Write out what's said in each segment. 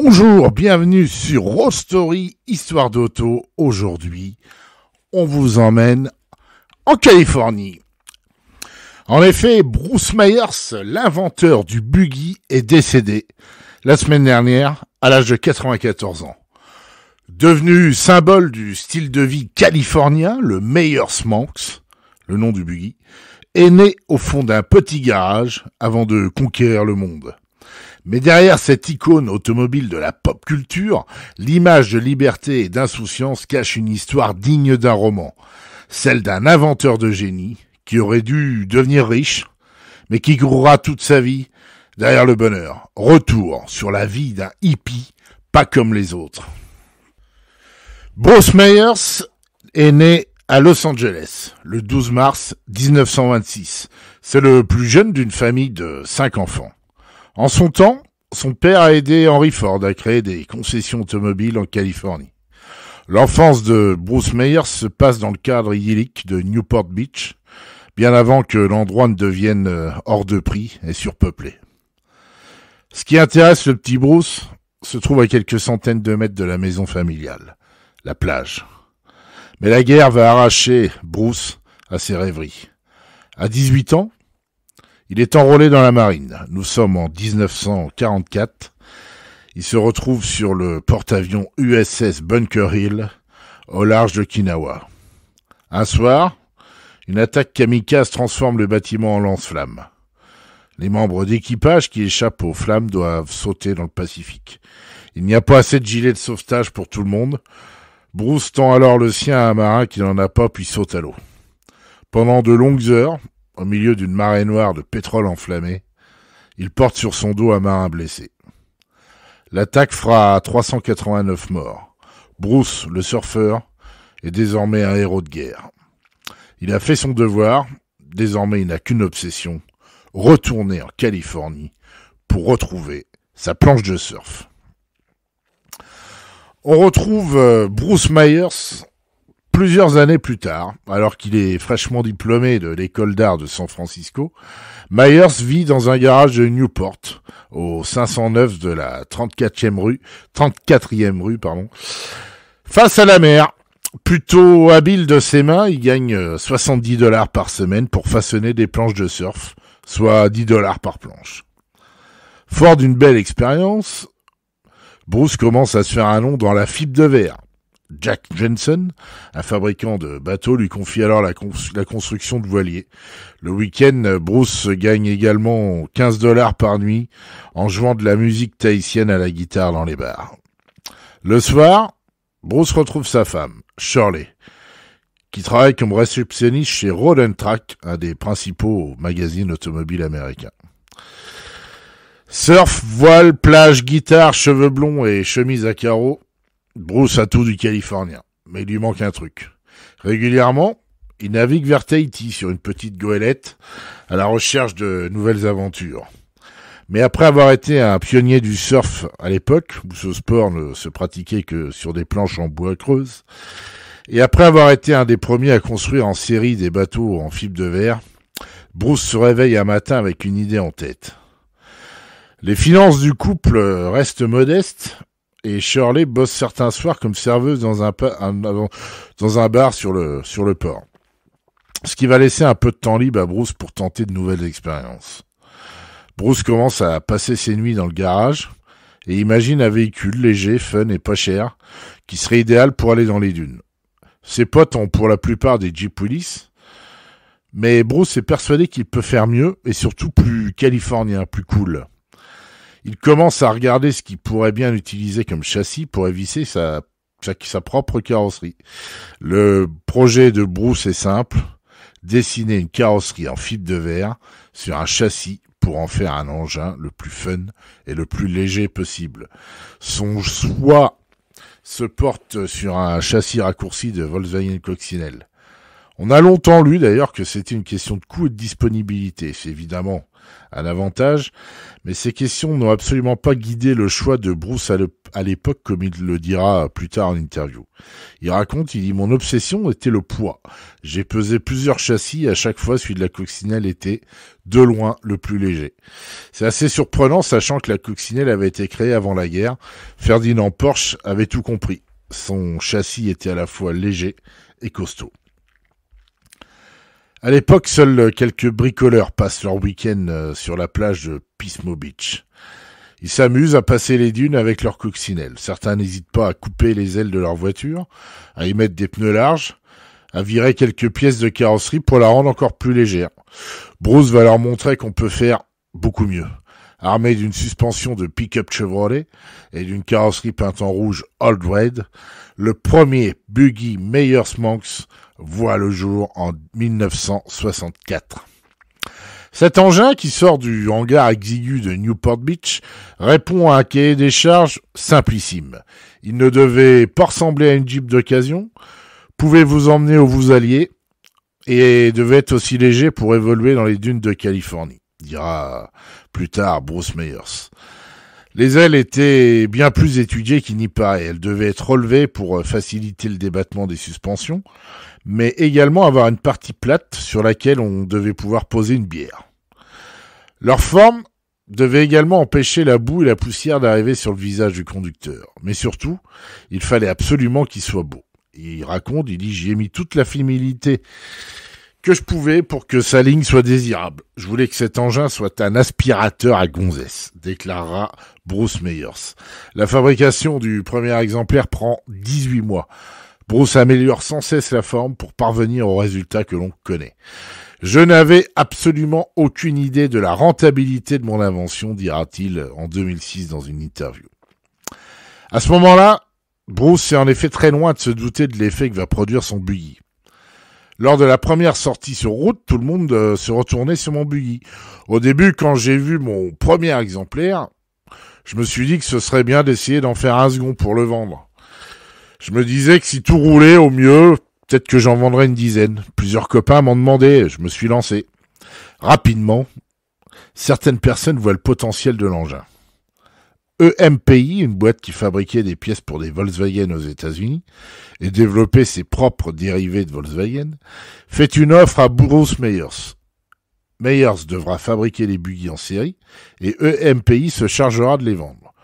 Bonjour, bienvenue sur Rostory, Story Histoire d'auto. Aujourd'hui, on vous emmène en Californie. En effet, Bruce Myers, l'inventeur du buggy, est décédé la semaine dernière à l'âge de 94 ans. Devenu symbole du style de vie californien, le Meyer Manx, le nom du buggy, est né au fond d'un petit garage avant de conquérir le monde. Mais derrière cette icône automobile de la pop culture, l'image de liberté et d'insouciance cache une histoire digne d'un roman, celle d'un inventeur de génie qui aurait dû devenir riche, mais qui courra toute sa vie derrière le bonheur. Retour sur la vie d'un hippie, pas comme les autres. Bruce Meyers est né à Los Angeles le 12 mars 1926. C'est le plus jeune d'une famille de cinq enfants. En son temps, son père a aidé Henry Ford à créer des concessions automobiles en Californie. L'enfance de Bruce Meyer se passe dans le cadre idyllique de Newport Beach, bien avant que l'endroit ne devienne euh, hors de prix et surpeuplé. Ce qui intéresse le petit Bruce se trouve à quelques centaines de mètres de la maison familiale, la plage. Mais la guerre va arracher Bruce à ses rêveries. À 18 ans, il est enrôlé dans la marine. Nous sommes en 1944. Il se retrouve sur le porte-avions USS Bunker Hill au large de Kinawa. Un soir, une attaque kamikaze transforme le bâtiment en lance-flammes. Les membres d'équipage qui échappent aux flammes doivent sauter dans le Pacifique. Il n'y a pas assez de gilets de sauvetage pour tout le monde. Bruce tend alors le sien à un marin qui n'en a pas puis saute à l'eau. Pendant de longues heures, au milieu d'une marée noire de pétrole enflammé, il porte sur son dos un marin blessé. L'attaque fera 389 morts. Bruce, le surfeur, est désormais un héros de guerre. Il a fait son devoir, désormais il n'a qu'une obsession, retourner en Californie pour retrouver sa planche de surf. On retrouve euh, Bruce Myers Plusieurs années plus tard, alors qu'il est fraîchement diplômé de l'école d'art de San Francisco, Myers vit dans un garage de Newport, au 509 de la 34e rue, 34e rue, pardon, face à la mer. Plutôt habile de ses mains, il gagne 70 euh, dollars par semaine pour façonner des planches de surf, soit 10 dollars par planche. Fort d'une belle expérience, Bruce commence à se faire un nom dans la fibre de verre. Jack Jensen, un fabricant de bateaux, lui confie alors la, construction de voiliers. Le week-end, Bruce gagne également 15 dollars par nuit en jouant de la musique tahitienne à la guitare dans les bars. Le soir, Bruce retrouve sa femme, Shirley, qui travaille comme réceptionniste chez Rodentrack, Track, un des principaux magazines automobiles américains. Surf, voile, plage, guitare, cheveux blonds et chemise à carreaux, Bruce a tout du Californien, mais il lui manque un truc. Régulièrement, il navigue vers Tahiti sur une petite goélette à la recherche de nouvelles aventures. Mais après avoir été un pionnier du surf à l'époque, où ce sport ne se pratiquait que sur des planches en bois creuse, et après avoir été un des premiers à construire en série des bateaux en fibre de verre, Bruce se réveille un matin avec une idée en tête. Les finances du couple restent modestes, et Shirley bosse certains soirs comme serveuse dans un, bar sur le, sur le port. Ce qui va laisser un peu de temps libre à Bruce pour tenter de nouvelles expériences. Bruce commence à passer ses nuits dans le garage et imagine un véhicule léger, fun et pas cher qui serait idéal pour aller dans les dunes. Ses potes ont pour la plupart des Jeep Willis, mais Bruce est persuadé qu'il peut faire mieux et surtout plus californien, plus cool. Il commence à regarder ce qu'il pourrait bien utiliser comme châssis pour évisser sa, sa propre carrosserie. Le projet de Bruce est simple, dessiner une carrosserie en fibre de verre sur un châssis pour en faire un engin le plus fun et le plus léger possible. Son choix se porte sur un châssis raccourci de Volkswagen Coccinelle. On a longtemps lu d'ailleurs que c'était une question de coût et de disponibilité. C'est évidemment à avantage, mais ces questions n'ont absolument pas guidé le choix de Bruce à l'époque, comme il le dira plus tard en interview. Il raconte, il dit Mon obsession était le poids. J'ai pesé plusieurs châssis, et à chaque fois celui de la coccinelle était de loin le plus léger. C'est assez surprenant, sachant que la coccinelle avait été créée avant la guerre. Ferdinand Porsche avait tout compris. Son châssis était à la fois léger et costaud. À l'époque, seuls euh, quelques bricoleurs passent leur week-end euh, sur la plage de Pismo Beach. Ils s'amusent à passer les dunes avec leurs coccinelles. Certains n'hésitent pas à couper les ailes de leur voiture, à y mettre des pneus larges, à virer quelques pièces de carrosserie pour la rendre encore plus légère. Bruce va leur montrer qu'on peut faire beaucoup mieux. Armé d'une suspension de pick-up Chevrolet et d'une carrosserie peinte en rouge Old Red, le premier buggy Meyer Smanx voit le jour en 1964. Cet engin qui sort du hangar exigu de Newport Beach répond à un cahier des charges simplissime. Il ne devait pas ressembler à une Jeep d'occasion, pouvait vous emmener où vous alliez et devait être aussi léger pour évoluer dans les dunes de Californie, dira plus tard Bruce Meyers. Les ailes étaient bien plus étudiées qu'il n'y paraît. Elles devaient être relevées pour euh, faciliter le débattement des suspensions, mais également avoir une partie plate sur laquelle on devait pouvoir poser une bière. Leur forme devait également empêcher la boue et la poussière d'arriver sur le visage du conducteur. Mais surtout, il fallait absolument qu'il soit beau. Il raconte, il dit, j'y ai mis toute la féminité que je pouvais pour que sa ligne soit désirable. Je voulais que cet engin soit un aspirateur à gonzesse, déclara Bruce Meyers. La fabrication du premier exemplaire prend 18 mois. Bruce améliore sans cesse la forme pour parvenir au résultat que l'on connaît. Je n'avais absolument aucune idée de la rentabilité de mon invention, dira-t-il en 2006 dans une interview. À ce moment-là, Bruce est en effet très loin de se douter de l'effet que va produire son buggy. Lors de la première sortie sur route, tout le monde euh, se retournait sur mon buggy. Au début, quand j'ai vu mon premier exemplaire, je me suis dit que ce serait bien d'essayer d'en faire un second pour le vendre. Je me disais que si tout roulait au mieux, peut-être que j'en vendrais une dizaine. Plusieurs copains m'ont demandé, je me suis lancé. Rapidement, certaines personnes voient le potentiel de l'engin. EMPI, une boîte qui fabriquait des pièces pour des Volkswagen aux États-Unis et développait ses propres dérivés de Volkswagen, fait une offre à Bruce Meyers. Meyers devra fabriquer les buggy en série et EMPI se chargera de les vendre.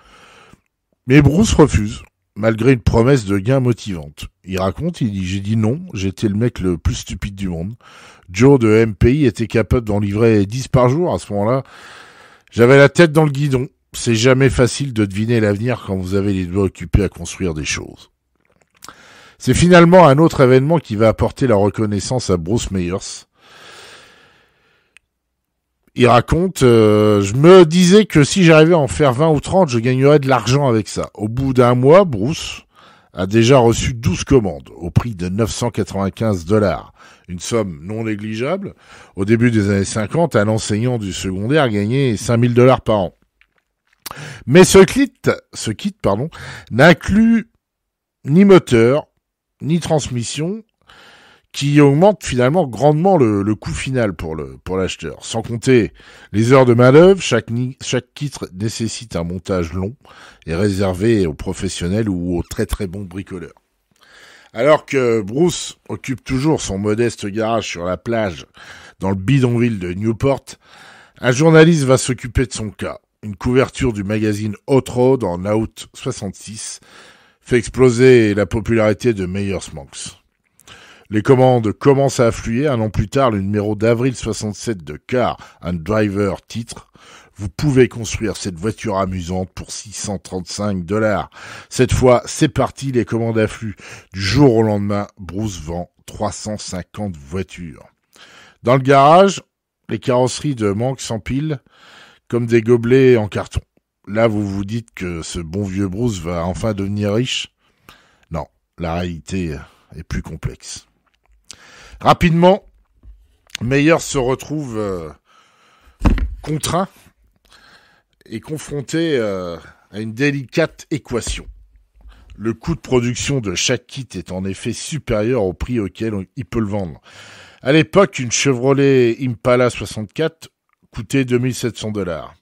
Mais Bruce refuse, malgré une promesse de gain motivante. Il raconte, il dit J'ai dit non, j'étais le mec le plus stupide du monde. Joe de e MPI était capable d'en livrer 10 par jour à ce moment-là. J'avais la tête dans le guidon c'est jamais facile de deviner l'avenir quand vous avez les doigts occupés à construire des choses. C'est finalement un autre événement qui va apporter la reconnaissance à Bruce Meyers. Il raconte euh, Je me disais que si j'arrivais à en faire 20 ou 30, je gagnerais de l'argent avec ça. Au bout d'un mois, Bruce a déjà reçu 12 commandes au prix de 995 dollars, une somme non négligeable. Au début des années 50, un enseignant du secondaire gagnait 5000 dollars par an. Mais ce kit, ce kit pardon, n'inclut ni moteur, ni transmission, qui augmente finalement grandement le, coût final pour le pour l'acheteur. Sans compter les heures de main-d'œuvre, chaque, chaque kit nécessite un montage long et réservé aux professionnels ou aux très très bons bricoleurs. Alors que Bruce occupe toujours son modeste garage sur la plage dans le bidonville de Newport, un journaliste va s'occuper de son cas. Une couverture du magazine Hot Rod en août 66 fait exploser la popularité de Meyers-Manx. Les commandes commencent à affluer. Un an plus tard, le numéro d'avril 67 de Car and Driver titre Vous pouvez construire cette voiture amusante pour 635 dollars. Cette fois, c'est parti, les commandes affluent. Du jour au lendemain, Bruce vend 350 voitures. Dans le garage, les carrosseries de Manx s'empilent comme des gobelets en carton. Là, vous vous dites que ce bon vieux Bruce va enfin devenir riche Non, la réalité est plus complexe. Rapidement, Meyer se retrouve euh, contraint et confronté euh, à une délicate équation. Le coût de production de chaque kit est en effet supérieur au prix auquel il peut le vendre. À l'époque, une Chevrolet Impala 64 coûté 2700 dollars.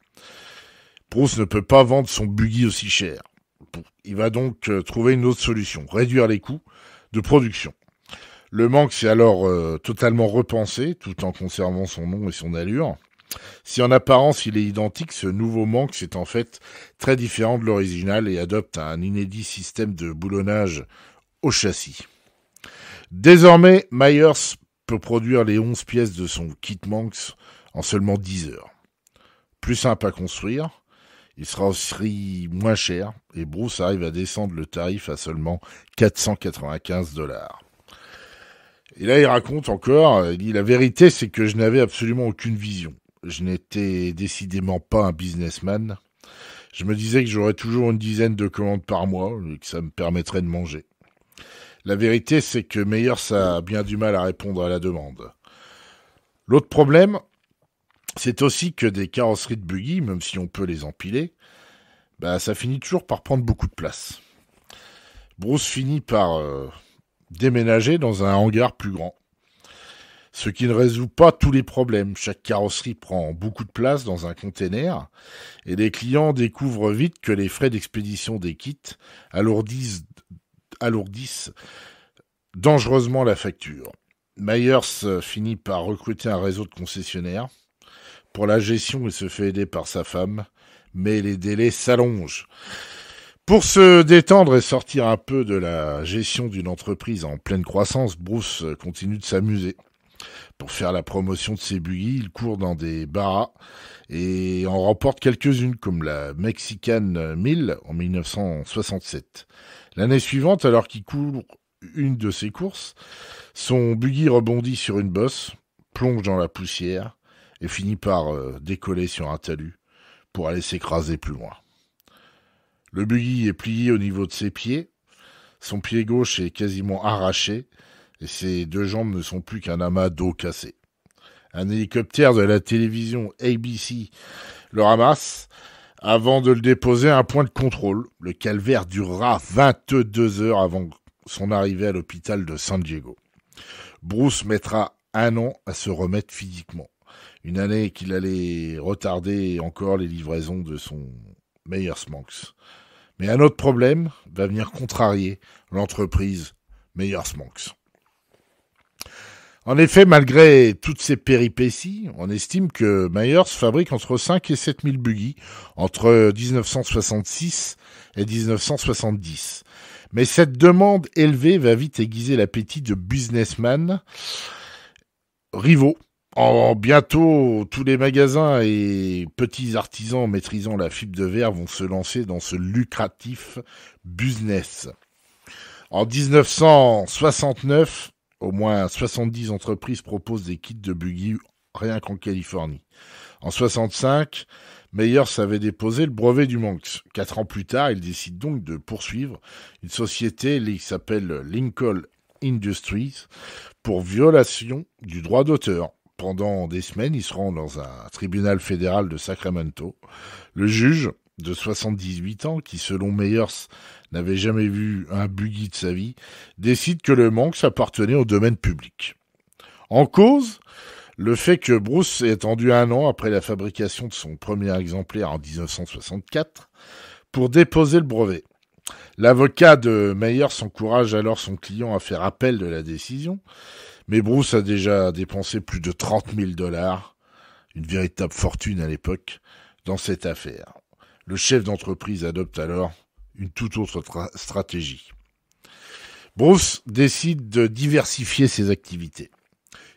Proust ne peut pas vendre son buggy aussi cher. Il va donc euh, trouver une autre solution, réduire les coûts de production. Le Manx est alors euh, totalement repensé, tout en conservant son nom et son allure. Si en apparence il est identique, ce nouveau Manx est en fait très différent de l'original et adopte un inédit système de boulonnage au châssis. Désormais, Myers peut produire les 11 pièces de son kit Manx en seulement 10 heures. Plus simple à construire, il sera aussi moins cher et Bruce arrive à descendre le tarif à seulement 495 dollars. Et là, il raconte encore, il dit, la vérité, c'est que je n'avais absolument aucune vision. Je n'étais décidément pas un businessman. Je me disais que j'aurais toujours une dizaine de commandes par mois que ça me permettrait de manger. La vérité, c'est que Meyer, ça a bien du mal à répondre à la demande. L'autre problème, c'est aussi que des carrosseries de buggy, même si on peut les empiler, bah, ça finit toujours par prendre beaucoup de place. Bruce finit par euh, déménager dans un hangar plus grand. Ce qui ne résout pas tous les problèmes. Chaque carrosserie prend beaucoup de place dans un container et les clients découvrent vite que les frais d'expédition des kits alourdissent dangereusement la facture. Myers euh, finit par recruter un réseau de concessionnaires pour la gestion, il se fait aider par sa femme, mais les délais s'allongent. Pour se détendre et sortir un peu de la gestion d'une entreprise en pleine croissance, Bruce continue de s'amuser. Pour faire la promotion de ses buggy, il court dans des bars et en remporte quelques-unes, comme la Mexican 1000 en 1967. L'année suivante, alors qu'il court une de ses courses, son buggy rebondit sur une bosse, plonge dans la poussière et finit par euh, décoller sur un talus pour aller s'écraser plus loin. Le buggy est plié au niveau de ses pieds, son pied gauche est quasiment arraché et ses deux jambes ne sont plus qu'un amas d'eau cassée. Un hélicoptère de la télévision ABC le ramasse avant de le déposer à un point de contrôle. Le calvaire durera 22 heures avant son arrivée à l'hôpital de San Diego. Bruce mettra un an à se remettre physiquement. Une année qu'il allait retarder encore les livraisons de son Manx. Mais un autre problème va venir contrarier l'entreprise Manx. En effet, malgré toutes ces péripéties, on estime que Myers fabrique entre 5 et 7 000 buggies entre 1966 et 1970. Mais cette demande élevée va vite aiguiser l'appétit de businessman rivaux bientôt, tous les magasins et petits artisans maîtrisant la fibre de verre vont se lancer dans ce lucratif business. En 1969, au moins 70 entreprises proposent des kits de buggy rien qu'en Californie. En 65, Meyers avait déposé le brevet du Manx. Quatre ans plus tard, il décide donc de poursuivre une société qui s'appelle Lincoln Industries pour violation du droit d'auteur pendant des semaines, il se rend dans un tribunal fédéral de Sacramento. Le juge de 78 ans, qui selon Meyers n'avait jamais vu un buggy de sa vie, décide que le manque s'appartenait au domaine public. En cause, le fait que Bruce ait attendu un an après la fabrication de son premier exemplaire en 1964 pour déposer le brevet. L'avocat de Meyers encourage alors son client à faire appel de la décision, mais Bruce a déjà dépensé plus de 30 000 dollars, une véritable fortune à l'époque, dans cette affaire. Le chef d'entreprise adopte alors une toute autre stratégie. Bruce décide de diversifier ses activités.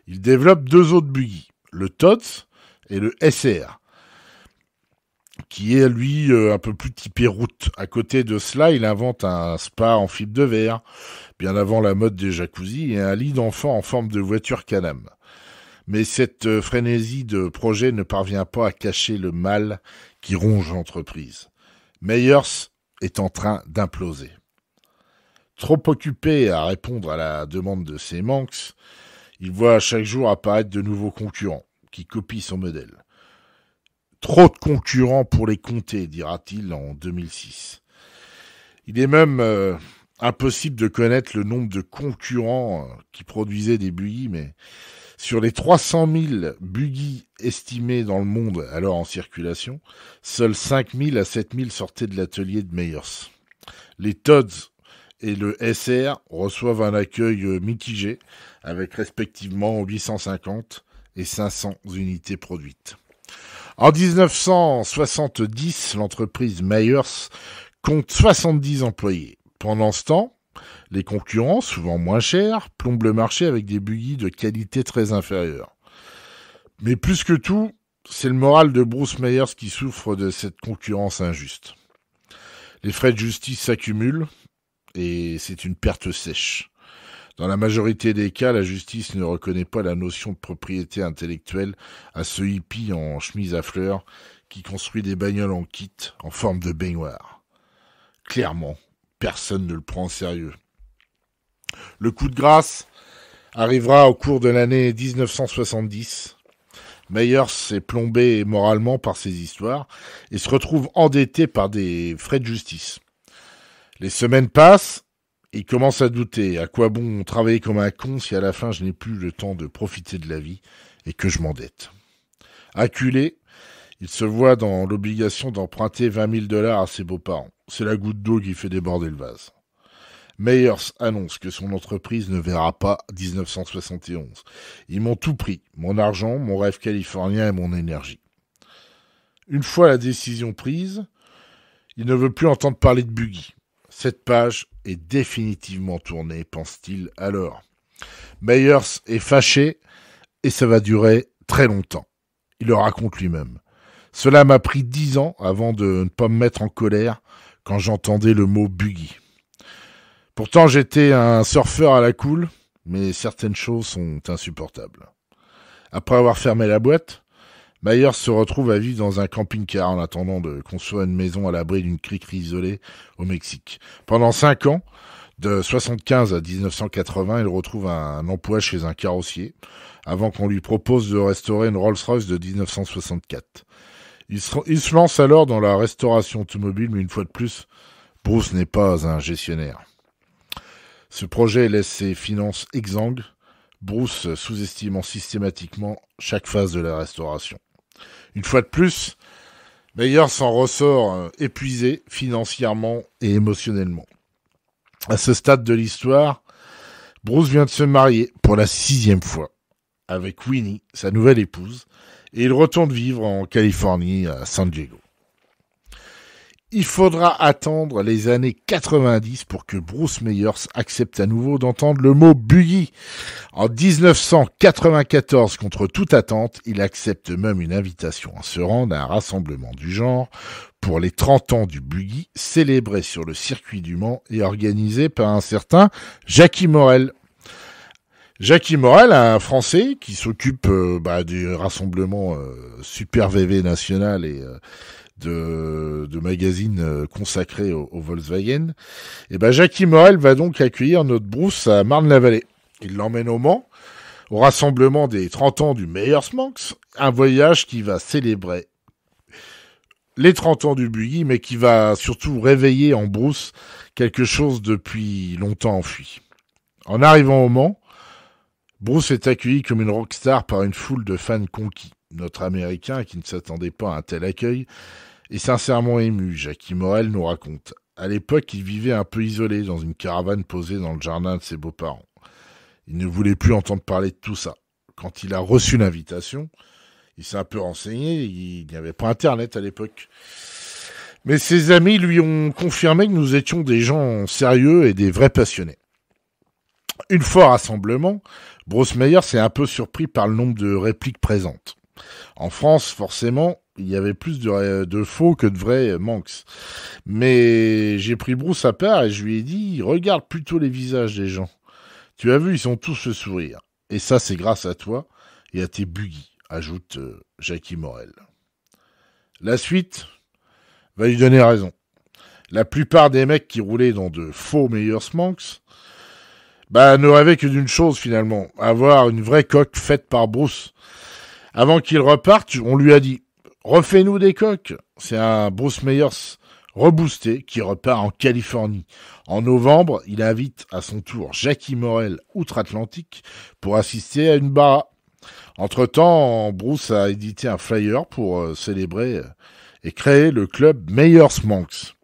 Il développe deux autres buggy, le TOTS et le SR, qui est lui euh, un peu plus typé route. À côté de cela, il invente un spa en fibre de verre, bien avant la mode des jacuzzi, et un lit d'enfant en forme de voiture Canam. Mais cette euh, frénésie de projet ne parvient pas à cacher le mal qui ronge l'entreprise. Meyers est en train d'imploser. Trop occupé à répondre à la demande de ses manques, il voit chaque jour apparaître de nouveaux concurrents qui copient son modèle. Trop de concurrents pour les compter, dira-t-il en 2006. Il est même euh, impossible de connaître le nombre de concurrents euh, qui produisaient des buggies, mais sur les 300 000 buggies estimés dans le monde alors en circulation, seuls 5 000 à 7 000 sortaient de l'atelier de Meyers. Les Todds et le SR reçoivent un accueil euh, mitigé, avec respectivement 850 et 500 unités produites. En 1970, l'entreprise Myers compte 70 employés. Pendant ce temps, les concurrents, souvent moins chers, plombent le marché avec des buggies de qualité très inférieure. Mais plus que tout, c'est le moral de Bruce Myers qui souffre de cette concurrence injuste. Les frais de justice s'accumulent et c'est une perte sèche. Dans la majorité des cas, la justice ne reconnaît pas la notion de propriété intellectuelle à ce hippie en chemise à fleurs qui construit des bagnoles en kit en forme de baignoire. Clairement, personne ne le prend au sérieux. Le coup de grâce arrivera au cours de l'année 1970. Meyers s'est plombé moralement par ces histoires et se retrouve endetté par des frais de justice. Les semaines passent il commence à douter. À quoi bon travailler comme un con si à la fin je n'ai plus le temps de profiter de la vie et que je m'endette Acculé, il se voit dans l'obligation d'emprunter 20 000 dollars à ses beaux-parents. C'est la goutte d'eau qui fait déborder le vase. Meyers annonce que son entreprise ne verra pas 1971. Ils m'ont tout pris, mon argent, mon rêve californien et mon énergie. Une fois la décision prise, il ne veut plus entendre parler de Buggy. Cette page est définitivement tourné, pense-t-il alors. Meyers est fâché et ça va durer très longtemps. Il le raconte lui-même. Cela m'a pris dix ans avant de ne pas me mettre en colère quand j'entendais le mot buggy. Pourtant, j'étais un surfeur à la cool, mais certaines choses sont insupportables. Après avoir fermé la boîte, Mayer se retrouve à vivre dans un camping-car en attendant de construire une maison à l'abri d'une criquerie isolée au Mexique. Pendant cinq ans, de 75 à 1980, il retrouve un emploi chez un carrossier avant qu'on lui propose de restaurer une Rolls-Royce de 1964. il se, lance alors dans la restauration automobile, mais une fois de plus, Bruce n'est pas un gestionnaire. Ce projet laisse ses finances exsangues. Bruce sous-estimant systématiquement chaque phase de la restauration. Une fois de plus, Meyer s'en ressort euh, épuisé financièrement et émotionnellement. À ce stade de l'histoire, Bruce vient de se marier pour la sixième fois avec Winnie, sa nouvelle épouse, et il retourne vivre en Californie à San Diego. Il faudra attendre les années 90 pour que Bruce Meyers accepte à nouveau d'entendre le mot buggy. En 1994, contre toute attente, il accepte même une invitation à se rendre à un rassemblement du genre pour les 30 ans du buggy, célébré sur le circuit du Mans et organisé par un certain Jackie Morel. Jackie Morel, un Français qui s'occupe euh, bah, du rassemblement euh, Super VV national et, euh, de, de magazine euh, consacré au, Volkswagen. Et eh ben Jackie Morel va donc accueillir notre Bruce à Marne-la-Vallée. Il l'emmène au Mans, au rassemblement des 30 ans du Meilleur Smanx, un voyage qui va célébrer les 30 ans du Buggy mais qui va surtout réveiller en Bruce quelque chose depuis longtemps enfui. En arrivant au Mans, Bruce est accueilli comme une rockstar par une foule de fans conquis notre Américain qui ne s'attendait pas à un tel accueil, est sincèrement ému, Jackie Morel nous raconte. À l'époque, il vivait un peu isolé dans une caravane posée dans le jardin de ses beaux-parents. Il ne voulait plus entendre parler de tout ça. Quand il a reçu l'invitation, il s'est un peu renseigné, il n'y avait pas Internet à l'époque. Mais ses amis lui ont confirmé que nous étions des gens sérieux et des vrais passionnés. Une fois rassemblement, Meyer s'est un peu surpris par le nombre de répliques présentes. En France, forcément, il y avait plus de, euh, faux que de vrais euh, Manx. Mais j'ai pris Bruce à part et je lui ai dit regarde plutôt les visages des gens. Tu as vu, ils ont tous ce sourire. Et ça, c'est grâce à toi et à tes buggies, ajoute euh, Jackie Morel. La suite va lui donner raison. La plupart des mecs qui roulaient dans de faux meilleurs Manx bah, ne rêvaient que d'une chose finalement, avoir une vraie coque faite par Bruce avant qu'il reparte, on lui a dit Refais-nous des coques. C'est un Bruce Meyers reboosté qui repart en Californie. En novembre, il invite à son tour Jackie Morel outre-Atlantique pour assister à une bara. Entre-temps, Bruce a édité un flyer pour euh, célébrer euh, et créer le club Meyers Monks.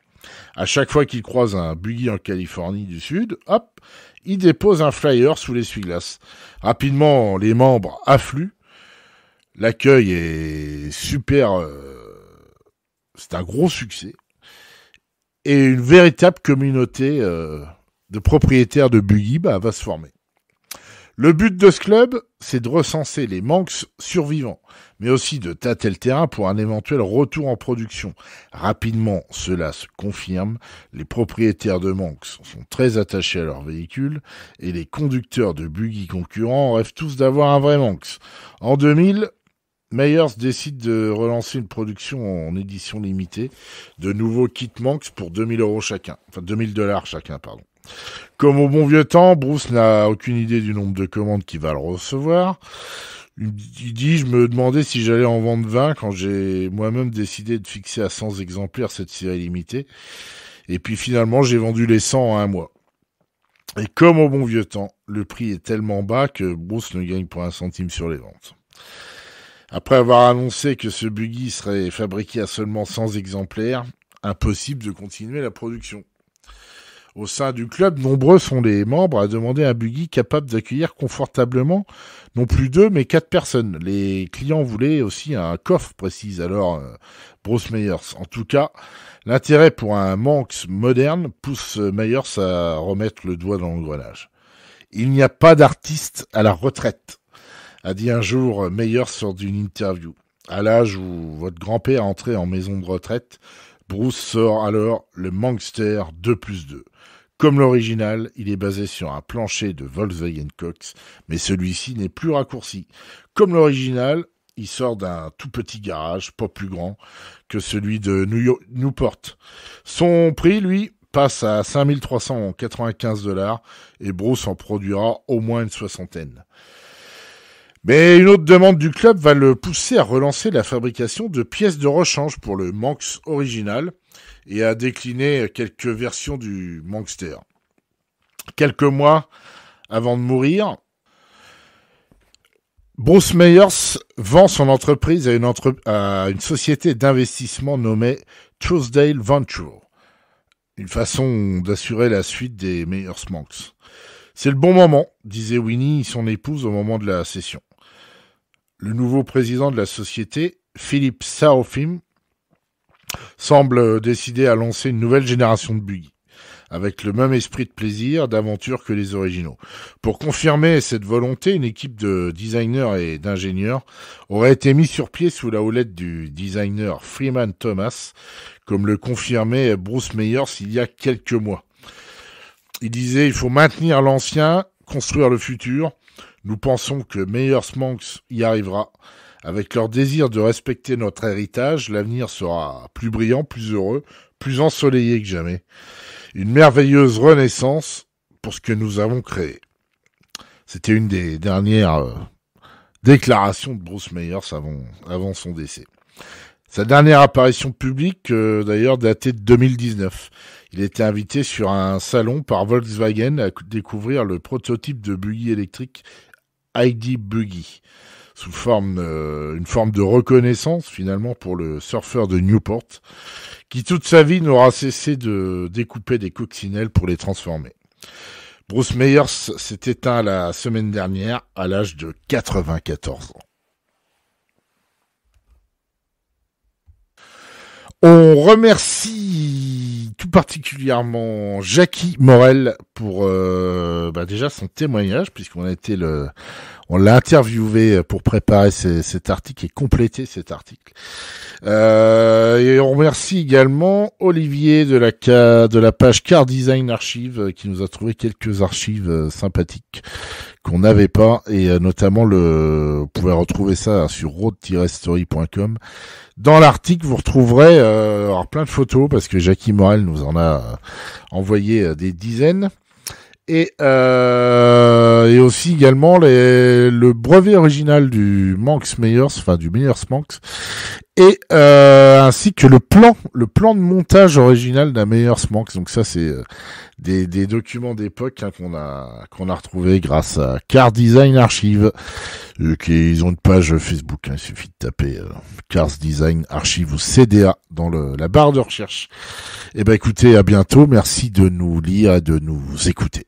À chaque fois qu'il croise un buggy en Californie du Sud, hop, il dépose un flyer sous l'essuie-glace. Rapidement, les membres affluent L'accueil est super. Euh, c'est un gros succès. Et une véritable communauté euh, de propriétaires de buggy bah, va se former. Le but de ce club, c'est de recenser les Manx survivants, mais aussi de tâter le terrain pour un éventuel retour en production. Rapidement, cela se confirme, les propriétaires de Manx sont très attachés à leurs véhicules, et les conducteurs de buggy concurrents rêvent tous d'avoir un vrai manx. En 2000, Meyers décide de relancer une production en édition limitée de nouveaux kits Manx pour 2000 euros chacun, enfin 2000 dollars chacun, pardon. Comme au bon vieux temps, Bruce n'a aucune idée du nombre de commandes qu'il va le recevoir. Il dit, je me demandais si j'allais en vendre 20 quand j'ai moi-même décidé de fixer à 100 exemplaires cette série limitée. Et puis finalement, j'ai vendu les 100 en un mois. Et comme au bon vieux temps, le prix est tellement bas que Bruce ne gagne pas un centime sur les ventes. Après avoir annoncé que ce buggy serait fabriqué à seulement 100 exemplaires, impossible de continuer la production. Au sein du club, nombreux sont les membres à demander un buggy capable d'accueillir confortablement non plus deux mais quatre personnes. Les clients voulaient aussi un coffre, précise alors euh, Bruce Meyers. En tout cas, l'intérêt pour un Manx moderne pousse Meyers à remettre le doigt dans l'engrenage. Il n'y a pas d'artiste à la retraite a dit un jour euh, Meyer sort d'une interview. À l'âge où votre grand-père entrait en maison de retraite, Bruce sort alors le Mangster 2 plus 2. Comme l'original, il est basé sur un plancher de Volkswagen Cox, mais celui-ci n'est plus raccourci. Comme l'original, il sort d'un tout petit garage, pas plus grand que celui de Newport. Son prix, lui, passe à 5395 dollars et Bruce en produira au moins une soixantaine. Mais une autre demande du club va le pousser à relancer la fabrication de pièces de rechange pour le Manx original et à décliner quelques versions du Manxter. Quelques mois avant de mourir, Bruce Meyers vend son entreprise à une, société d'investissement nommée Truesdale Venture, une façon d'assurer la suite des Meyers Manx. C'est le bon moment, disait Winnie, son épouse, au moment de la session. Le nouveau président de la société, Philippe Saofim, semble euh, décider à lancer une nouvelle génération de buggy, avec le même esprit de plaisir, d'aventure que les originaux. Pour confirmer cette volonté, une équipe de designers et d'ingénieurs aurait été mise sur pied sous la houlette du designer Freeman Thomas, comme le confirmait Bruce Meyers il y a quelques mois. Il disait, il faut maintenir l'ancien, construire le futur, nous pensons que Meyers-Manks y arrivera. Avec leur désir de respecter notre héritage, l'avenir sera plus brillant, plus heureux, plus ensoleillé que jamais. Une merveilleuse renaissance pour ce que nous avons créé. C'était une des dernières euh, déclarations de Bruce Meyers avant, son décès. Sa dernière apparition publique, euh, d'ailleurs, datait de 2019. Il était invité sur un salon par Volkswagen à découvrir le prototype de buggy électrique Heidi Buggy, sous forme, euh, une forme de reconnaissance finalement pour le surfeur de Newport, qui toute sa vie n'aura cessé de découper des coccinelles pour les transformer. Bruce Meyers s'est éteint la semaine dernière à l'âge de 94 ans. On remercie tout particulièrement Jackie Morel pour euh, bah, déjà son témoignage puisqu'on a été le on l'a interviewé euh, pour préparer cet article et compléter cet article. Euh, et on remercie également Olivier de la, de la page Car Design Archive euh, qui nous a trouvé quelques archives sympathiques qu'on n'avait pas et notamment le vous pouvez retrouver ça sur road-story.com dans l'article vous retrouverez plein de photos parce que Jackie Morel nous en a envoyé des dizaines euh, et, aussi également le brevet original du Manx Meyers, enfin du Meyers Manx, et euh, ainsi que le plan, le plan de montage original d'un Meyers Manx. Donc ça, c'est euh, des, documents d'époque hein, qu'on a qu'on a retrouvé grâce à Car Design Archive. Okay, ils ont une page Facebook, hein, il suffit de taper Cars Design Archive ou CDA dans la barre de recherche. Et eh ben écoutez, à bientôt. Merci de nous lire et de nous écouter.